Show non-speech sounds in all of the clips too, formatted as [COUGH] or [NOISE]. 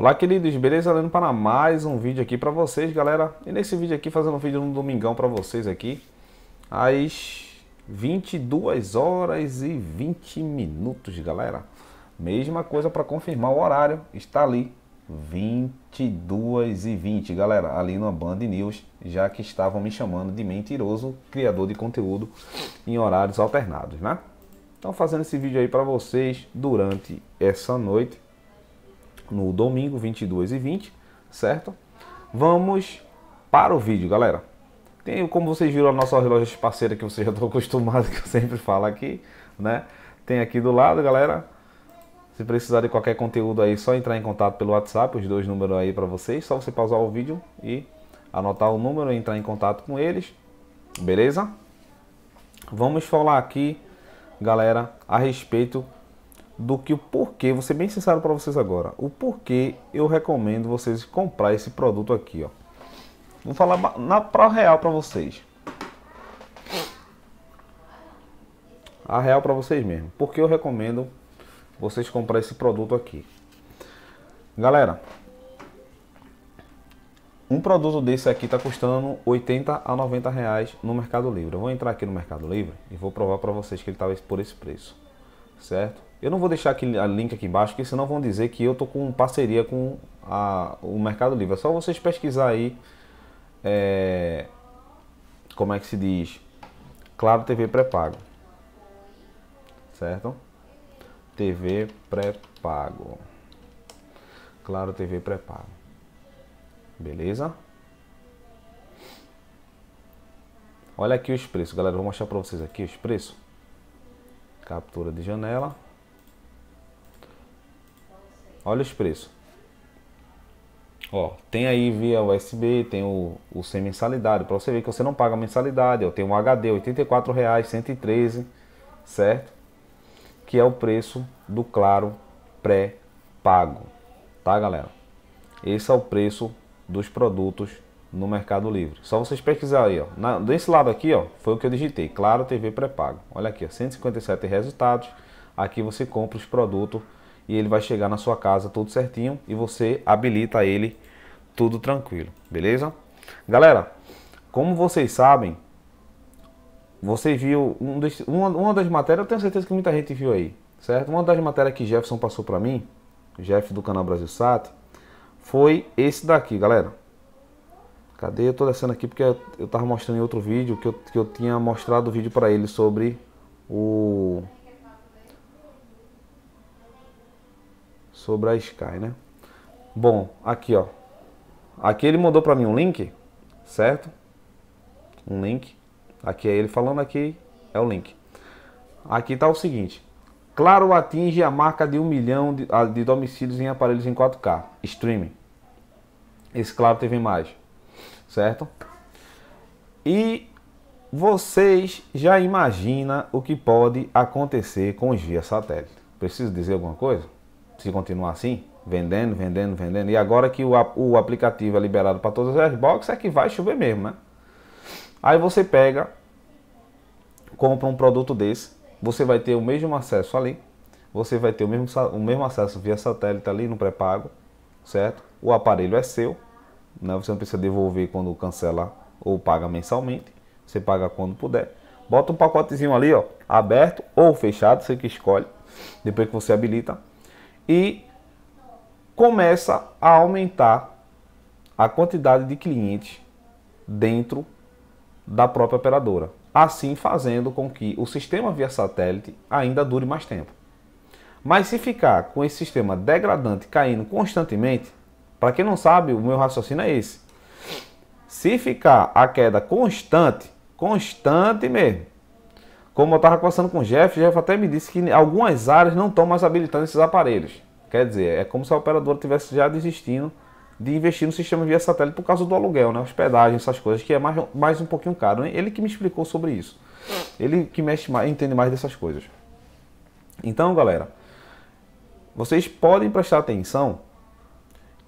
Olá queridos, beleza? Lendo para mais um vídeo aqui para vocês, galera. E nesse vídeo aqui, fazendo um vídeo no domingão para vocês aqui, às 22 horas e 20 minutos, galera. Mesma coisa para confirmar o horário, está ali, 22 e 20, galera, ali no Band News, já que estavam me chamando de mentiroso, criador de conteúdo em horários alternados, né? Então fazendo esse vídeo aí para vocês durante essa noite no domingo 22 e 20, certo? Vamos para o vídeo, galera. Tem, como vocês viram, a nossa relógio parceira que vocês já estão [LAUGHS] acostumados, que eu sempre falo aqui, né? Tem aqui do lado, galera. Se precisar de qualquer conteúdo aí, só entrar em contato pelo WhatsApp, os dois números aí para vocês. Só você pausar o vídeo e anotar o número, entrar em contato com eles, beleza? Vamos falar aqui, galera, a respeito do que o porquê, vou ser bem sincero para vocês agora, o porquê eu recomendo vocês comprar esse produto aqui, ó. Vou falar na pra real para vocês. A real para vocês mesmo. Porque eu recomendo vocês comprar esse produto aqui. Galera, um produto desse aqui está custando 80 a 90 reais no Mercado Livre. Eu vou entrar aqui no Mercado Livre e vou provar para vocês que ele estava tá por esse preço, certo? Eu não vou deixar aqui, a link aqui embaixo, porque senão vão dizer que eu tô com parceria com a, o Mercado Livre. É só vocês pesquisar aí, é, como é que se diz, Claro TV pré-pago, certo? TV pré-pago, Claro TV pré-pago, beleza? Olha aqui os preços, galera. Vou mostrar para vocês aqui os preços. Captura de janela. Olha os preços. Ó, tem aí via USB, tem o, o sem mensalidade, para você ver que você não paga mensalidade. Eu tenho um HD R$ 84,113, certo? Que é o preço do Claro pré-pago, tá galera? Esse é o preço dos produtos no Mercado Livre. Só vocês pesquisar aí, ó. Na, desse lado aqui, ó, foi o que eu digitei, Claro TV pré-pago. Olha aqui, ó, 157 resultados. Aqui você compra os produtos e ele vai chegar na sua casa tudo certinho e você habilita ele tudo tranquilo, beleza? Galera, como vocês sabem, você viu um dos, uma, uma, das matérias, eu tenho certeza que muita gente viu aí, certo? Uma das matérias que Jefferson passou para mim, Jeff do canal Brasil Sat, foi esse daqui, galera. Cadê? Eu tô descendo aqui porque eu tava mostrando em outro vídeo que eu, que eu tinha mostrado o vídeo para ele sobre o sobre a Sky, né? Bom, aqui ó. Aqui ele mandou para mim um link, certo? Um link. Aqui é ele falando aqui é o link. Aqui tá o seguinte. Claro atinge a marca de um milhão de, ah, de domicílios em aparelhos em 4K. Streaming. Esse Claro teve mais, Certo? E vocês já imaginam o que pode acontecer com os via satélite. Preciso dizer alguma coisa? se continuar assim, vendendo, vendendo, vendendo. E agora que o, o aplicativo é liberado para todas as Xbox, é que vai chover mesmo, né? Aí você pega, compra um produto desse, você vai ter o mesmo acesso ali, você vai ter o mesmo, o mesmo acesso via satélite ali no pré-pago, certo? O aparelho é seu, né? você não precisa devolver quando cancela ou paga mensalmente, você paga quando puder. Bota um pacotezinho ali, ó, aberto ou fechado, você que escolhe, depois que você habilita e começa a aumentar a quantidade de clientes dentro da própria operadora, assim fazendo com que o sistema via satélite ainda dure mais tempo. Mas se ficar com esse sistema degradante caindo constantemente, para quem não sabe, o meu raciocínio é esse. Se ficar a queda constante, constante mesmo, como eu estava conversando com o Jeff, o Jeff até me disse que algumas áreas não estão mais habilitando esses aparelhos. Quer dizer, é como se a operadora tivesse já desistindo de investir no sistema via satélite por causa do aluguel, né? hospedagem, essas coisas, que é mais, mais um pouquinho caro. Ele que me explicou sobre isso. Ele que mexe mais, entende mais dessas coisas. Então, galera, vocês podem prestar atenção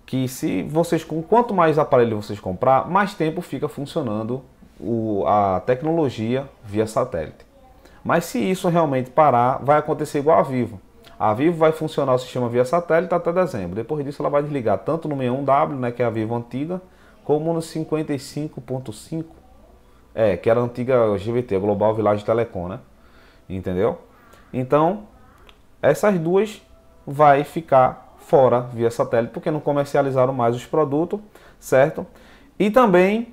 que se vocês com quanto mais aparelho vocês comprar, mais tempo fica funcionando o, a tecnologia via satélite. Mas se isso realmente parar, vai acontecer igual a Vivo. A Vivo vai funcionar o sistema via satélite até dezembro. Depois disso, ela vai desligar tanto no 61W, né, que é a Vivo antiga, como no 55.5, é, que era a antiga GVT, Global Village Telecom, né? Entendeu? Então, essas duas vai ficar fora via satélite, porque não comercializaram mais os produtos, certo? E também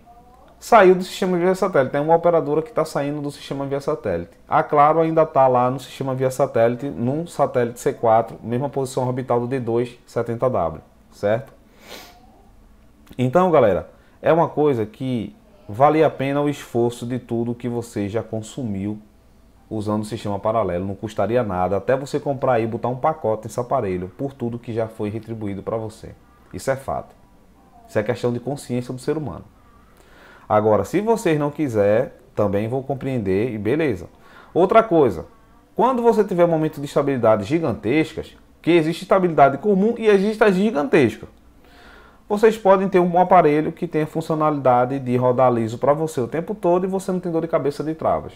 saiu do sistema via satélite. Tem uma operadora que está saindo do sistema via satélite. A Claro ainda está lá no sistema via satélite, num satélite C4, mesma posição orbital do D2 70W, certo? Então, galera, é uma coisa que vale a pena o esforço de tudo que você já consumiu usando o sistema paralelo, não custaria nada, até você comprar e botar um pacote nesse aparelho por tudo que já foi retribuído para você. Isso é fato. Isso é questão de consciência do ser humano. Agora, se vocês não quiser, também vão compreender e beleza. Outra coisa, quando você tiver um momento de estabilidade gigantescas, que existe estabilidade comum e existe a gigantesca, vocês podem ter um aparelho que tenha funcionalidade de rodar liso para você o tempo todo e você não tem dor de cabeça de travas.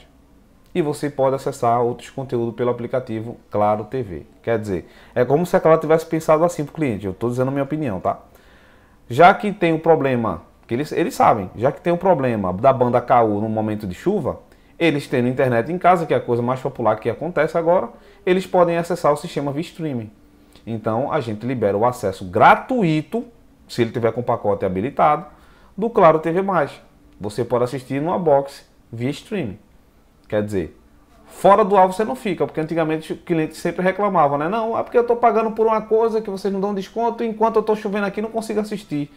E você pode acessar outros conteúdos pelo aplicativo Claro TV. Quer dizer, é como se a Claro tivesse pensado assim para o cliente. Eu estou dizendo a minha opinião, tá? Já que tem o um problema porque eles, eles sabem, já que tem o um problema da banda KU no momento de chuva, eles tendo internet em casa, que é a coisa mais popular que acontece agora, eles podem acessar o sistema via streaming. Então a gente libera o acesso gratuito, se ele tiver com o pacote habilitado, do Claro TV Mais. Você pode assistir numa box via streaming. Quer dizer, fora do alvo você não fica, porque antigamente o cliente sempre reclamava, né? Não, é porque eu estou pagando por uma coisa que vocês não dão desconto, enquanto eu estou chovendo aqui não consigo assistir.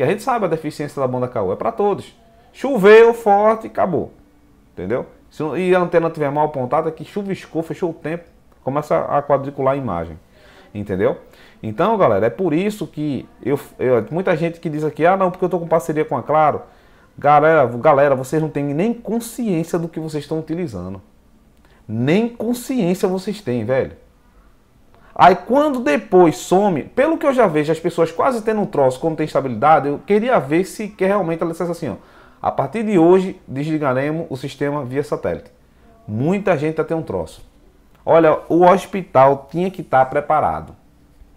Que a gente sabe a deficiência da banda KU, é para todos. Choveu forte, acabou. Entendeu? Se, e a antena tiver mal apontada, é que chuviscou, fechou o tempo, começa a quadricular a imagem. Entendeu? Então, galera, é por isso que eu, eu muita gente que diz aqui, ah não, porque eu estou com parceria com a Claro. Galera, galera, vocês não têm nem consciência do que vocês estão utilizando. Nem consciência vocês têm, velho. Aí quando depois some, pelo que eu já vejo, as pessoas quase tendo um troço quando tem estabilidade, eu queria ver se que realmente ela dissesse assim, ó, a partir de hoje desligaremos o sistema via satélite. Muita gente até tá um troço. Olha, o hospital tinha que estar tá preparado.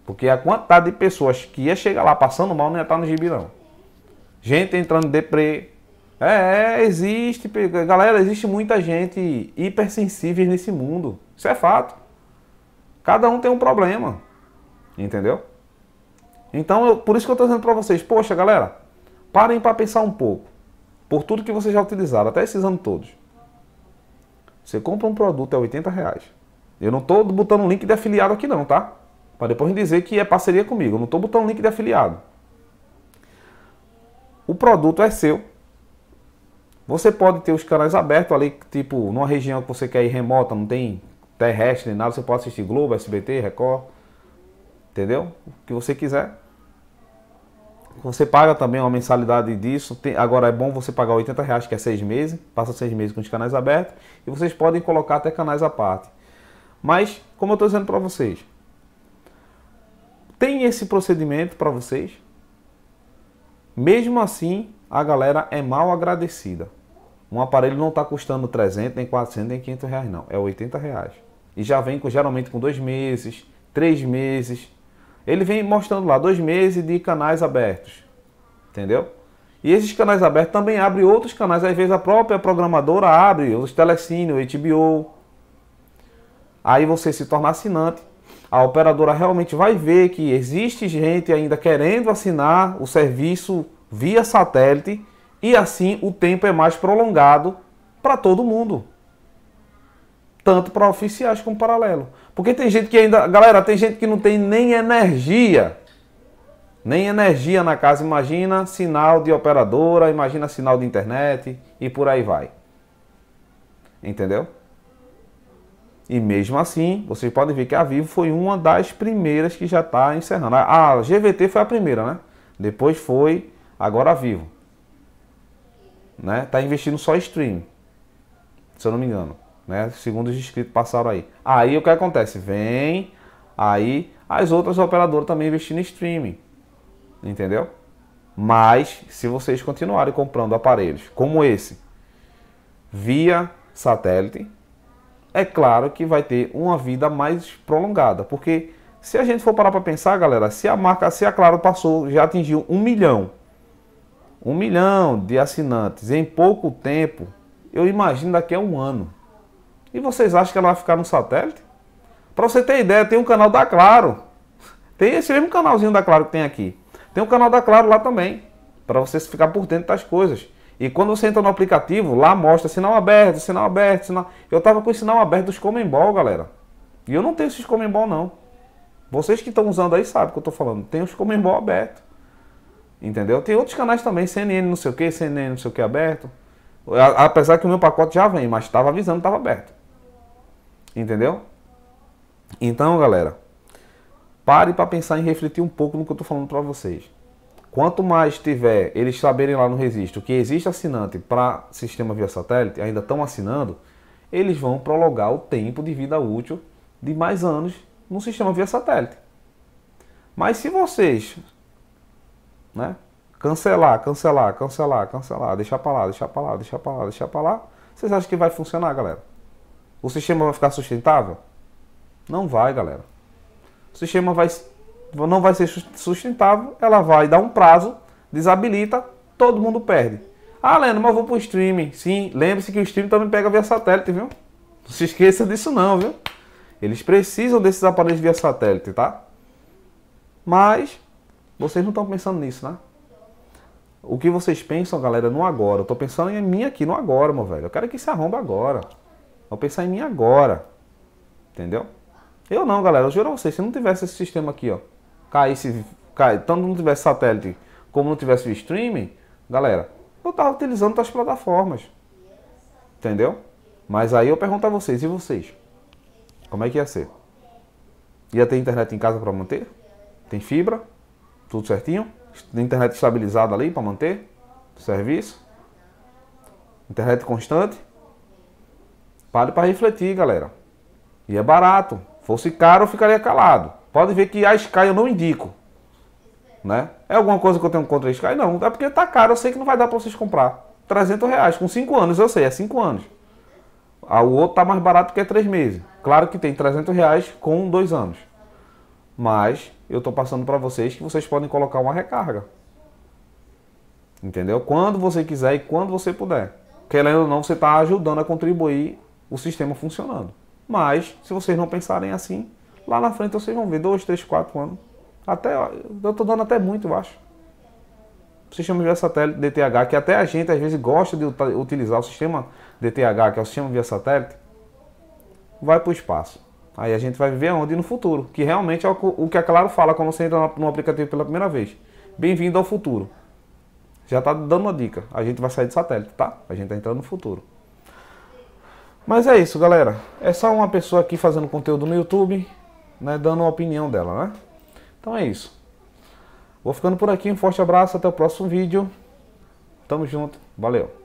Porque a quantidade de pessoas que ia chegar lá passando mal não ia estar tá no gibirão. Gente entrando deprê. É, é existe. Galera, existe muita gente hipersensível nesse mundo. Isso é fato. Cada um tem um problema. Entendeu? Então, eu, por isso que eu estou dizendo para vocês, poxa, galera, parem para pensar um pouco. Por tudo que vocês já utilizaram, até esses anos todos. Você compra um produto é a 80 reais. Eu não estou botando um link de afiliado aqui não, tá? Para depois dizer que é parceria comigo. Eu não estou botando link de afiliado. O produto é seu. Você pode ter os canais abertos ali, tipo, numa região que você quer ir remota, não tem terrestre, nem nada, você pode assistir Globo, SBT, Record, entendeu? O que você quiser. Você paga também uma mensalidade disso. Tem, agora é bom você pagar 80 reais, que é seis meses. Passa seis meses com os canais abertos. E vocês podem colocar até canais à parte. Mas, como eu estou dizendo para vocês, tem esse procedimento para vocês. Mesmo assim, a galera é mal agradecida. Um aparelho não está custando 300, nem 400, nem 500 reais, não. É 80 reais. E já vem com, geralmente com dois meses, três meses. Ele vem mostrando lá dois meses de canais abertos. Entendeu? E esses canais abertos também abrem outros canais. Às vezes a própria programadora abre os telecine, o HBO. Aí você se torna assinante. A operadora realmente vai ver que existe gente ainda querendo assinar o serviço via satélite e assim o tempo é mais prolongado para todo mundo tanto para oficiais como paralelo. Porque tem gente que ainda. Galera, tem gente que não tem nem energia. Nem energia na casa. Imagina sinal de operadora, imagina sinal de internet e por aí vai. Entendeu? E mesmo assim, vocês podem ver que a Vivo foi uma das primeiras que já está encerrando. A GVT foi a primeira, né? Depois foi agora a Vivo. Né? Tá investindo só em stream. Se eu não me engano né? Segundo os inscritos passaram aí. Aí o que acontece? Vem aí as outras operadoras também investindo em streaming. Entendeu? Mas se vocês continuarem comprando aparelhos como esse via satélite, é claro que vai ter uma vida mais prolongada, porque se a gente for parar para pensar, galera, se a marca, se a Claro passou, já atingiu um milhão, um milhão de assinantes em pouco tempo, eu imagino daqui a um ano e vocês acham que ela vai ficar no satélite? Para você ter ideia, tem um canal da Claro. Tem esse mesmo canalzinho da Claro que tem aqui. Tem um canal da Claro lá também. Para você ficar por dentro das coisas. E quando você entra no aplicativo, lá mostra sinal aberto, sinal aberto, sinal. Eu tava com o sinal aberto dos Comembol, galera. E eu não tenho esses Comembol, não. Vocês que estão usando aí sabem o que eu tô falando. Tem os Comembol aberto. Entendeu? Tem outros canais também, CNN não sei o que, CNN não sei o que aberto. Apesar que o meu pacote já vem, mas tava avisando, tava aberto. Entendeu? Então, galera, pare para pensar e refletir um pouco no que eu estou falando para vocês. Quanto mais tiver eles saberem lá no registro que existe assinante para sistema via satélite, ainda estão assinando, eles vão prolongar o tempo de vida útil de mais anos no sistema via satélite. Mas se vocês né, cancelar, cancelar, cancelar, cancelar, deixar para lá, deixar para lá, deixar para lá, deixar para lá, vocês acham que vai funcionar, galera? O sistema vai ficar sustentável? Não vai, galera. O sistema vai, não vai ser sustentável, ela vai dar um prazo, desabilita, todo mundo perde. Ah, Leandro, mas eu vou pro streaming. Sim, lembre-se que o streaming também pega via satélite, viu? Não se esqueça disso não, viu? Eles precisam desses aparelhos via satélite, tá? Mas vocês não estão pensando nisso, né? O que vocês pensam, galera, é no agora. Eu tô pensando em mim aqui, no agora, meu velho. Eu quero que se arromba agora. Ao pensar em mim agora. Entendeu? Eu não, galera. Eu juro a vocês, se não tivesse esse sistema aqui, ó. Caísse. Cai, tanto não tivesse satélite como não tivesse streaming, galera, eu tava utilizando outras plataformas. Entendeu? Mas aí eu pergunto a vocês, e vocês? Como é que ia ser? Ia ter internet em casa para manter? Tem fibra? Tudo certinho? Internet estabilizada ali para manter? Serviço? Internet constante? Pare para refletir, galera. E é barato. Fosse caro, eu ficaria calado. Pode ver que a Sky eu não indico. Né? É alguma coisa que eu tenho contra a Sky? Não, é porque tá caro, eu sei que não vai dar para vocês comprar. 300 reais, com 5 anos, eu sei, é 5 anos. Ah, o outro tá mais barato que é 3 meses. Claro que tem 300 reais com 2 anos. Mas eu estou passando para vocês que vocês podem colocar uma recarga. Entendeu? Quando você quiser e quando você puder. Querendo ou não, você está ajudando a contribuir o sistema funcionando. Mas, se vocês não pensarem assim, lá na frente vocês vão ver dois, três, quatro anos. Até, eu estou dando até muito, eu acho. O sistema via satélite DTH, que até a gente às vezes gosta de utilizar o sistema DTH, que é o sistema via satélite, vai para o espaço. Aí a gente vai ver onde? No futuro, que realmente é o que a Claro fala quando você entra no aplicativo pela primeira vez. Bem-vindo ao futuro. Já está dando uma dica. A gente vai sair de satélite, tá? A gente está entrando no futuro. Mas é isso, galera. É só uma pessoa aqui fazendo conteúdo no YouTube, né, dando a opinião dela, né? Então é isso. Vou ficando por aqui. Um forte abraço. Até o próximo vídeo. Tamo junto. Valeu.